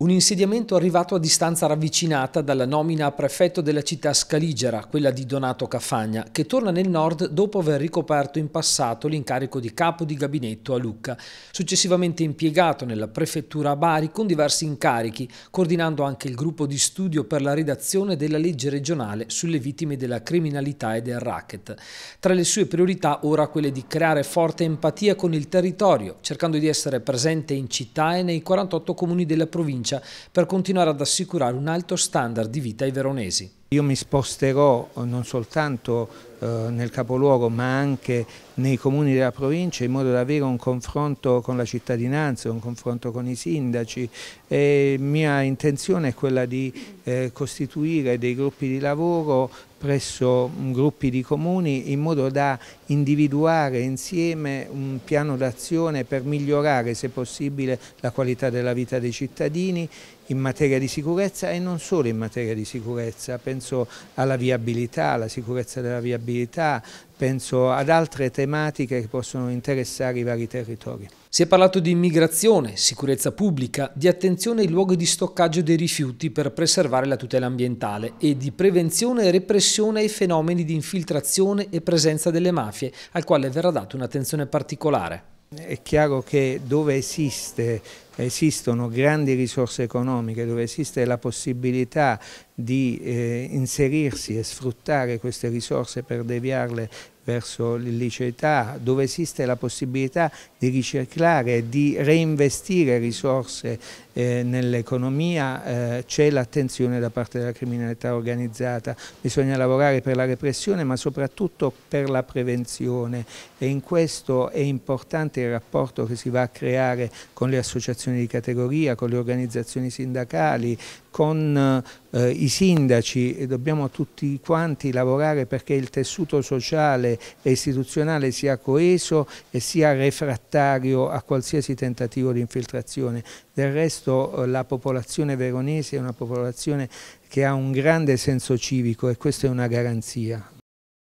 Un insediamento arrivato a distanza ravvicinata dalla nomina a prefetto della città scaligera, quella di Donato Cafagna, che torna nel nord dopo aver ricoperto in passato l'incarico di capo di gabinetto a Lucca, successivamente impiegato nella prefettura a Bari con diversi incarichi, coordinando anche il gruppo di studio per la redazione della legge regionale sulle vittime della criminalità e del racket. Tra le sue priorità ora quelle di creare forte empatia con il territorio, cercando di essere presente in città e nei 48 comuni della provincia provincia per continuare ad assicurare un alto standard di vita ai veronesi. Io mi sposterò eh, non soltanto eh, nel capoluogo ma anche nei comuni della provincia in modo da avere un confronto con la cittadinanza, un confronto con i sindaci. E mia intenzione è quella di eh, costituire dei gruppi di lavoro presso gruppi di comuni in modo da individuare insieme un piano d'azione per migliorare se possibile la qualità della vita dei cittadini in materia di sicurezza e non solo in materia di sicurezza, penso alla viabilità, alla sicurezza della viabilità, penso ad altre tematiche che possono interessare i vari territori. Si è parlato di immigrazione, sicurezza pubblica, di attenzione ai luoghi di stoccaggio dei rifiuti per preservare la tutela ambientale e di prevenzione e repressione ai fenomeni di infiltrazione e presenza delle mafie, al quale verrà data un'attenzione particolare. È chiaro che dove esiste, esistono grandi risorse economiche, dove esiste la possibilità di eh, inserirsi e sfruttare queste risorse per deviarle verso l'illiceità, dove esiste la possibilità di riciclare, di reinvestire risorse eh, nell'economia, eh, c'è l'attenzione da parte della criminalità organizzata. Bisogna lavorare per la repressione ma soprattutto per la prevenzione e in questo è importante il rapporto che si va a creare con le associazioni di categoria, con le organizzazioni sindacali, con eh, eh, i sindaci e dobbiamo tutti quanti lavorare perché il tessuto sociale e istituzionale sia coeso e sia refrattario a qualsiasi tentativo di infiltrazione. Del resto eh, la popolazione veronese è una popolazione che ha un grande senso civico e questa è una garanzia.